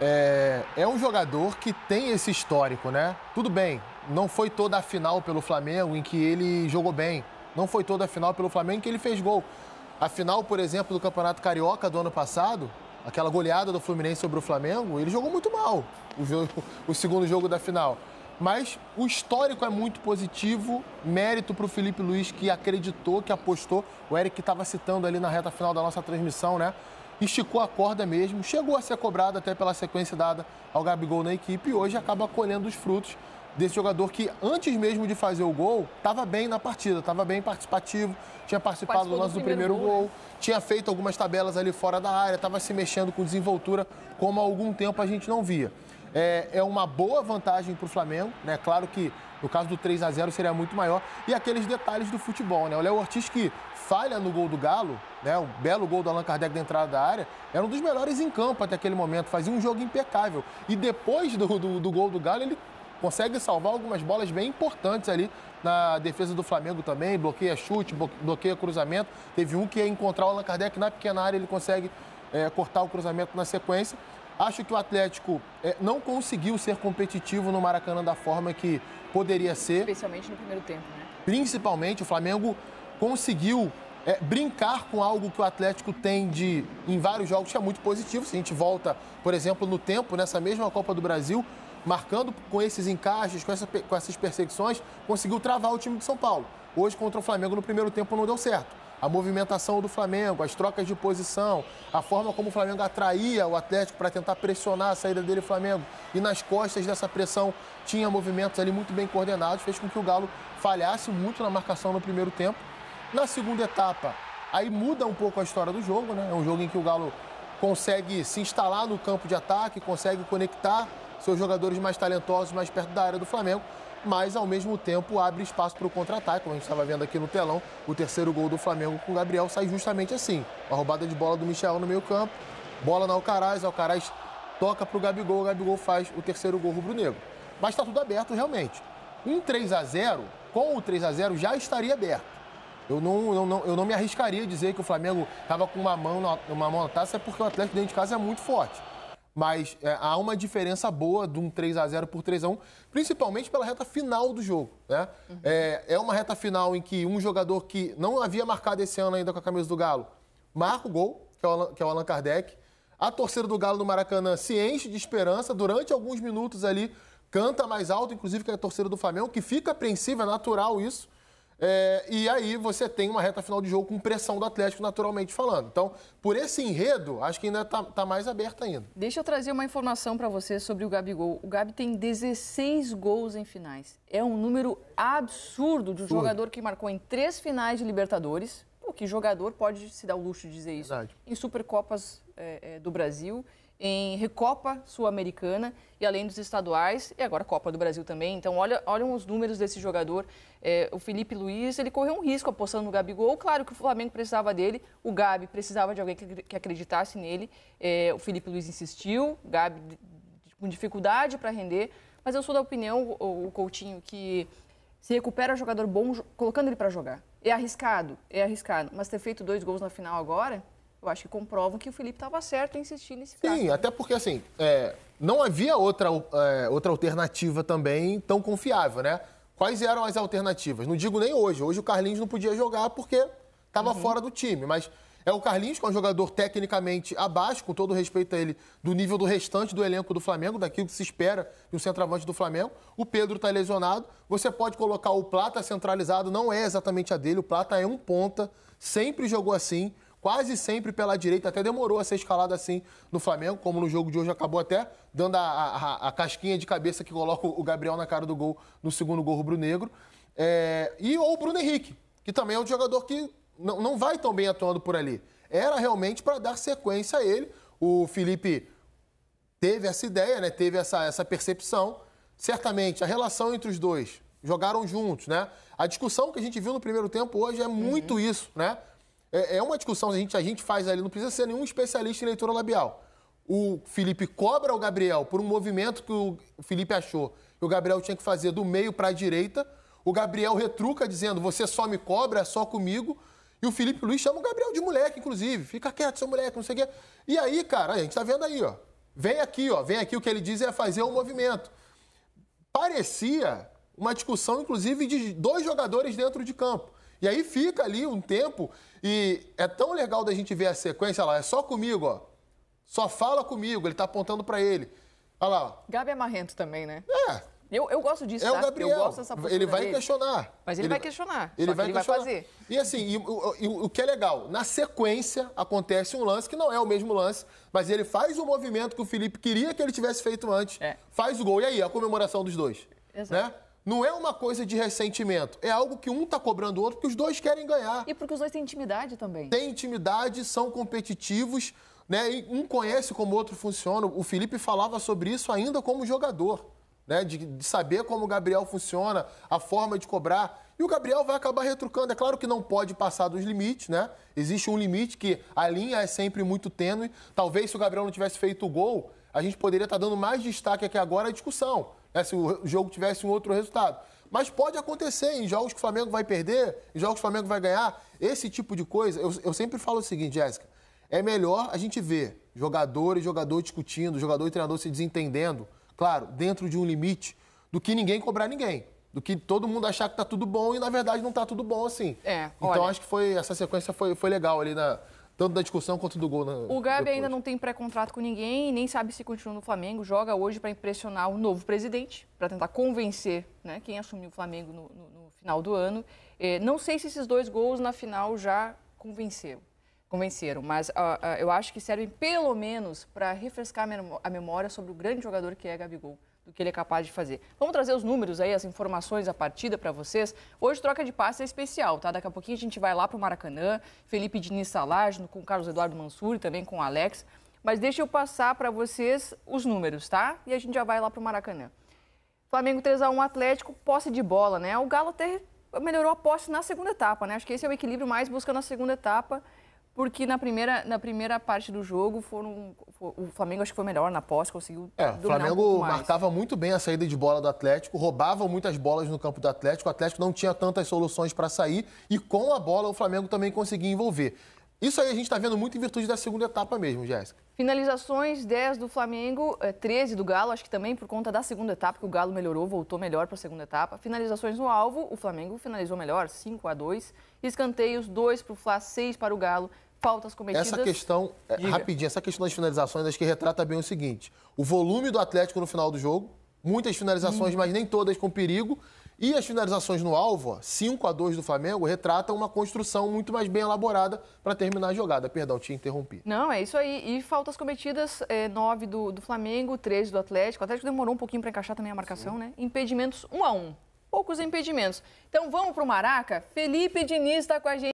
é, é um jogador que tem esse histórico, né? Tudo bem, não foi toda a final pelo Flamengo em que ele jogou bem. Não foi toda a final pelo Flamengo em que ele fez gol. A final, por exemplo, do Campeonato Carioca do ano passado, aquela goleada do Fluminense sobre o Flamengo, ele jogou muito mal o, jogo, o segundo jogo da final. Mas o histórico é muito positivo, mérito para o Felipe Luiz que acreditou, que apostou. O Eric estava citando ali na reta final da nossa transmissão, né? esticou a corda mesmo, chegou a ser cobrado até pela sequência dada ao Gabigol na equipe e hoje acaba colhendo os frutos desse jogador que antes mesmo de fazer o gol, estava bem na partida, estava bem participativo, tinha participado do lance do primeiro, gol, gol, né? tinha feito algumas tabelas ali fora da área, estava se mexendo com desenvoltura como há algum tempo a gente não via é, é uma boa vantagem para o Flamengo, né? Claro que no caso do 3 a 0 seria muito maior. E aqueles detalhes do futebol, né? O Léo Ortiz que falha no gol do Galo, né? O belo gol do Allan Kardec da entrada da área. Era um dos melhores em campo até aquele momento, fazia um jogo impecável. E depois do, do, do gol do Galo, ele consegue salvar algumas bolas bem importantes ali na defesa do Flamengo também, bloqueia chute, bloqueia cruzamento. Teve um que ia encontrar o Allan Kardec na pequena área, ele consegue é, cortar o cruzamento na sequência. Acho que o Atlético é, não conseguiu ser competitivo no Maracanã da forma que poderia ser. Especialmente no primeiro tempo, né? Principalmente, o Flamengo conseguiu é, brincar com algo que o Atlético tem de, em vários jogos, que é muito positivo. Se a gente volta, por exemplo, no tempo, nessa mesma Copa do Brasil, marcando com esses encaixes, com, essa, com essas perseguições, conseguiu travar o time de São Paulo. Hoje, contra o Flamengo, no primeiro tempo, não deu certo a movimentação do Flamengo, as trocas de posição, a forma como o Flamengo atraía o Atlético para tentar pressionar a saída dele, Flamengo, e nas costas dessa pressão tinha movimentos ali muito bem coordenados, fez com que o Galo falhasse muito na marcação no primeiro tempo. Na segunda etapa, aí muda um pouco a história do jogo, né? É um jogo em que o Galo consegue se instalar no campo de ataque, consegue conectar seus jogadores mais talentosos mais perto da área do Flamengo mas ao mesmo tempo abre espaço para o contra-ataque, como a gente estava vendo aqui no telão. O terceiro gol do Flamengo com o Gabriel sai justamente assim: uma roubada de bola do Michel no meio-campo, bola na Alcaraz, Alcaraz toca para o Gabigol, o Gabigol faz o terceiro gol rubro-negro. Mas está tudo aberto realmente. Um 3 a 0 com o 3 a 0 já estaria aberto. Eu não, eu não, eu não me arriscaria a dizer que o Flamengo estava com uma mão, na, uma mão na taça, porque o Atlético dentro de casa é muito forte mas é, há uma diferença boa de um 3 a 0 por 3 a 1 principalmente pela reta final do jogo. Né? Uhum. É, é uma reta final em que um jogador que não havia marcado esse ano ainda com a camisa do Galo marca o gol, que é o Allan, que é o Allan Kardec. A torcida do Galo no Maracanã se enche de esperança durante alguns minutos ali, canta mais alto, inclusive que a torcida do Flamengo, que fica apreensiva, é natural isso. É, e aí você tem uma reta final de jogo com pressão do Atlético, naturalmente falando. Então, por esse enredo, acho que ainda está tá mais aberta ainda. Deixa eu trazer uma informação para você sobre o Gabigol. O Gabi tem 16 gols em finais. É um número absurdo de um jogador que marcou em três finais de Libertadores. Pô, que jogador pode se dar o luxo de dizer isso? Verdade. Em Supercopas é, é, do Brasil em Recopa Sul-Americana e além dos estaduais e agora Copa do Brasil também. Então, olha, olham os números desse jogador. É, o Felipe Luiz, ele correu um risco apostando no Gabigol. Claro que o Flamengo precisava dele, o Gabi precisava de alguém que, que acreditasse nele. É, o Felipe Luiz insistiu, o Gabi com dificuldade para render, mas eu sou da opinião, o, o Coutinho, que se recupera jogador bom colocando ele para jogar. É arriscado, é arriscado, mas ter feito dois gols na final agora eu acho que comprovam que o Felipe estava certo em insistir nesse caso. Sim, até porque assim, é, não havia outra, é, outra alternativa também tão confiável, né? Quais eram as alternativas? Não digo nem hoje. Hoje o Carlinhos não podia jogar porque estava uhum. fora do time, mas é o Carlinhos, que é um jogador tecnicamente abaixo, com todo respeito a ele, do nível do restante do elenco do Flamengo, daquilo que se espera de um centroavante do Flamengo. O Pedro está lesionado. Você pode colocar o Plata centralizado, não é exatamente a dele. O Plata é um ponta, sempre jogou assim quase sempre pela direita, até demorou a ser escalado assim no Flamengo, como no jogo de hoje acabou até dando a, a, a casquinha de cabeça que coloca o Gabriel na cara do gol, no segundo gol rubro-negro. É, e ou o Bruno Henrique, que também é um jogador que não, não vai tão bem atuando por ali. Era realmente para dar sequência a ele. O Felipe teve essa ideia, né? teve essa, essa percepção. Certamente, a relação entre os dois, jogaram juntos, né? A discussão que a gente viu no primeiro tempo hoje é muito uhum. isso, né? É, é uma discussão que a gente, a gente faz ali, não precisa ser nenhum especialista em leitura labial. O Felipe cobra o Gabriel por um movimento que o Felipe achou que o Gabriel tinha que fazer do meio para a direita. O Gabriel retruca dizendo: Você só me cobra, é só comigo. E o Felipe Luiz chama o Gabriel de moleque, inclusive. Fica quieto, seu moleque, não sei o quê. E aí, cara, a gente tá vendo aí, ó. Vem aqui, ó. Vem aqui, o que ele diz é fazer um movimento. Parecia uma discussão, inclusive, de dois jogadores dentro de campo. E aí fica ali um tempo e é tão legal da gente ver a sequência lá, é só comigo, ó. Só fala comigo, ele tá apontando para ele. Olha lá. Gabi é marrento também, né? É. Eu, eu gosto disso, é tá? o Gabriel. Eu gosto dessa ele vai dele. questionar. Mas ele, ele vai questionar. Ele, vai, ele questionar. vai fazer. E assim, e, e, e, o que é legal, na sequência acontece um lance que não é o mesmo lance, mas ele faz o movimento que o Felipe queria que ele tivesse feito antes, é. faz o gol. E aí, a comemoração dos dois. Né? Exato. Né? Não é uma coisa de ressentimento, é algo que um está cobrando o outro porque os dois querem ganhar. E porque os dois têm intimidade também. Tem intimidade, são competitivos, né? um conhece como o outro funciona. O Felipe falava sobre isso ainda como jogador, né? de, de saber como o Gabriel funciona, a forma de cobrar. E o Gabriel vai acabar retrucando. É claro que não pode passar dos limites, né? Existe um limite que a linha é sempre muito tênue. Talvez se o Gabriel não tivesse feito o gol, a gente poderia estar tá dando mais destaque aqui agora à discussão. É se o jogo tivesse um outro resultado. Mas pode acontecer em jogos que o Flamengo vai perder, em jogos que o Flamengo vai ganhar. Esse tipo de coisa, eu, eu sempre falo o seguinte, Jéssica: é melhor a gente ver jogador e jogador discutindo, jogador e treinador se desentendendo, claro, dentro de um limite, do que ninguém cobrar ninguém. Do que todo mundo achar que tá tudo bom e na verdade não tá tudo bom assim. É, então olha... acho que foi essa sequência foi, foi legal ali na, tanto da discussão quanto do gol. Na, né, o Gabi depois. ainda não tem pré-contrato com ninguém, nem sabe se continua no Flamengo. Joga hoje para impressionar o novo presidente, para tentar convencer né, quem assumiu o Flamengo no, no, no final do ano. É, não sei se esses dois gols na final já convenceram, convenceram mas uh, uh, eu acho que servem pelo menos para refrescar a memória sobre o grande jogador que é Gabigol do que ele é capaz de fazer. Vamos trazer os números aí, as informações, a partida para vocês. Hoje troca de passe é especial, tá? Daqui a pouquinho a gente vai lá para o Maracanã, Felipe Diniz Salagno, com Carlos Eduardo Mansur, e também com o Alex. Mas deixa eu passar para vocês os números, tá? E a gente já vai lá para o Maracanã. Flamengo 3x1 Atlético, posse de bola, né? O Galo até melhorou a posse na segunda etapa, né? Acho que esse é o equilíbrio mais buscando na segunda etapa. Porque na primeira, na primeira parte do jogo foram. O Flamengo acho que foi melhor na posse, conseguiu. É, o Flamengo um marcava muito bem a saída de bola do Atlético, roubava muitas bolas no campo do Atlético, o Atlético não tinha tantas soluções para sair e com a bola o Flamengo também conseguia envolver. Isso aí a gente está vendo muito em virtude da segunda etapa mesmo, Jéssica. Finalizações 10 do Flamengo, 13 é, do Galo, acho que também por conta da segunda etapa, que o Galo melhorou, voltou melhor para a segunda etapa. Finalizações no alvo, o Flamengo finalizou melhor, 5 a 2 Escanteios, 2 para o Fla, 6 para o Galo. Faltas cometidas. Essa questão, é, Diga. rapidinho, essa questão das finalizações, acho que retrata bem o seguinte: o volume do Atlético no final do jogo, muitas finalizações, hum. mas nem todas com perigo. E as finalizações no alvo, 5 a 2 do Flamengo, retratam uma construção muito mais bem elaborada para terminar a jogada. Perdão, te interrompi. Não, é isso aí. E faltas cometidas, é, 9 do, do Flamengo, 13 do Atlético. O Atlético demorou um pouquinho para encaixar também a marcação, Sim. né? Impedimentos 1 a 1. Poucos impedimentos. Então vamos para o Maraca. Felipe Diniz está com a gente.